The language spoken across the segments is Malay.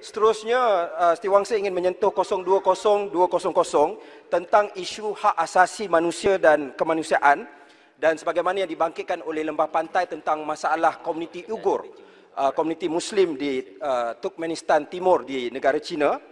seterusnya uh, Siti Wangsa ingin menyentuh 020200 tentang isu hak asasi manusia dan kemanusiaan dan sebagaimana yang dibangkitkan oleh Lembah Pantai tentang masalah komuniti Uyghur, uh, komuniti Muslim di uh, Turkmenistan Timur di negara China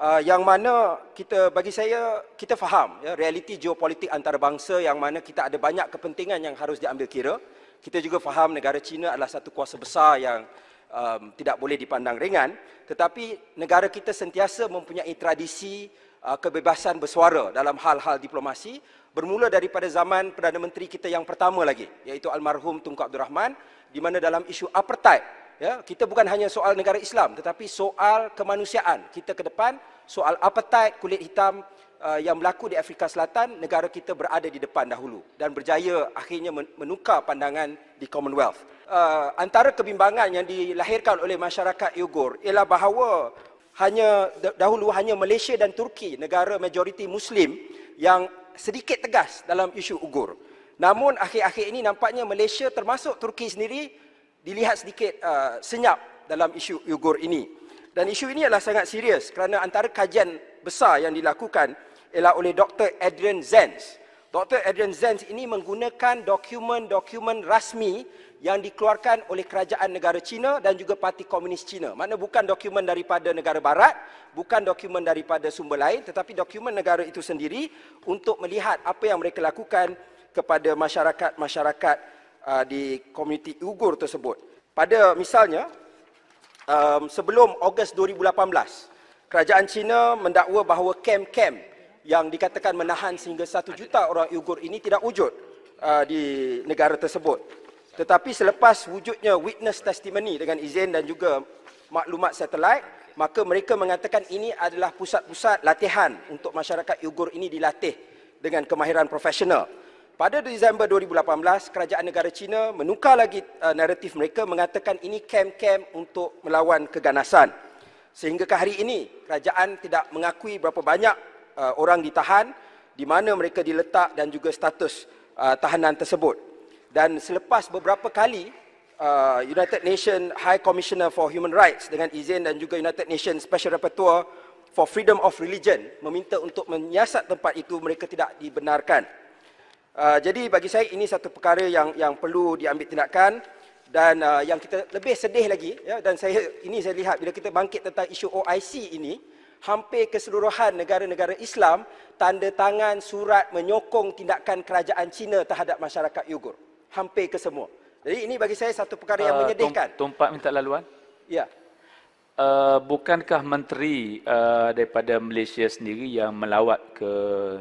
uh, yang mana kita bagi saya kita faham ya, realiti geopolitik antarabangsa yang mana kita ada banyak kepentingan yang harus diambil kira. Kita juga faham negara China adalah satu kuasa besar yang um, tidak boleh dipandang ringan tetapi negara kita sentiasa mempunyai tradisi uh, kebebasan bersuara dalam hal-hal diplomasi bermula daripada zaman Perdana Menteri kita yang pertama lagi iaitu almarhum Tunku Abdul Rahman di mana dalam isu apartheid ya kita bukan hanya soal negara Islam tetapi soal kemanusiaan kita ke depan soal apartheid kulit hitam Uh, yang berlaku di Afrika Selatan, negara kita berada di depan dahulu dan berjaya akhirnya menukar pandangan di Commonwealth. Uh, antara kebimbangan yang dilahirkan oleh masyarakat Uyghur ialah bahawa hanya dahulu hanya Malaysia dan Turki negara majoriti muslim yang sedikit tegas dalam isu Uyghur. Namun akhir-akhir ini nampaknya Malaysia termasuk Turki sendiri dilihat sedikit uh, senyap dalam isu Uyghur ini. Dan isu ini adalah sangat serius kerana antara kajian besar yang dilakukan ialah oleh Dr. Adrian Zenz. Dr. Adrian Zenz ini menggunakan dokumen-dokumen rasmi yang dikeluarkan oleh kerajaan negara China dan juga Parti Komunis China. Maknanya bukan dokumen daripada negara barat, bukan dokumen daripada sumber lain tetapi dokumen negara itu sendiri untuk melihat apa yang mereka lakukan kepada masyarakat-masyarakat uh, di komuniti Uyghur tersebut. Pada misalnya um, sebelum Ogos 2018, kerajaan China mendakwa bahawa kem-kem yang dikatakan menahan sehingga satu juta orang Uyghur ini tidak wujud uh, di negara tersebut. Tetapi selepas wujudnya witness testimony dengan izin dan juga maklumat satelit, maka mereka mengatakan ini adalah pusat-pusat latihan untuk masyarakat Uyghur ini dilatih dengan kemahiran profesional. Pada Disember 2018, kerajaan negara China menukar lagi uh, naratif mereka mengatakan ini kem-kem untuk melawan keganasan. Sehingga ke hari ini, kerajaan tidak mengakui berapa banyak Uh, orang ditahan di mana mereka diletak dan juga status uh, tahanan tersebut dan selepas beberapa kali uh, United Nations High Commissioner for Human Rights dengan izin dan juga United Nations Special Rapporteur for Freedom of Religion meminta untuk menyiasat tempat itu mereka tidak dibenarkan. Uh, jadi bagi saya ini satu perkara yang yang perlu diambil tindakan dan uh, yang kita lebih sedih lagi ya dan saya ini saya lihat bila kita bangkit tentang isu OIC ini uh, hampir keseluruhan negara-negara Islam tanda tangan surat menyokong tindakan kerajaan China terhadap masyarakat Uyghur. Hampir ke semua. Jadi ini bagi saya satu perkara yang uh, menyedihkan. Tumpak minta laluan? Ya. Uh, bukankah menteri uh, daripada Malaysia sendiri yang melawat ke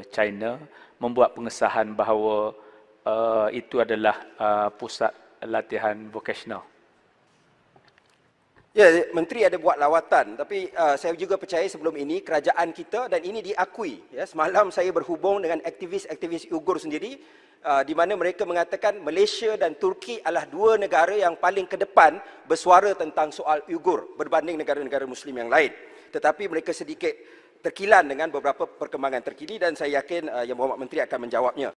China membuat pengesahan bahawa uh, itu adalah uh, pusat latihan vokasional. Ya, menteri ada buat lawatan tapi uh, saya juga percaya sebelum ini kerajaan kita dan ini diakui. Ya, semalam saya berhubung dengan aktivis-aktivis Uyghur sendiri uh, di mana mereka mengatakan Malaysia dan Turki adalah dua negara yang paling ke depan bersuara tentang soal Uyghur berbanding negara-negara muslim yang lain. Tetapi mereka sedikit terkilan dengan beberapa perkembangan terkini dan saya yakin uh, Yang Berhormat Menteri akan menjawabnya.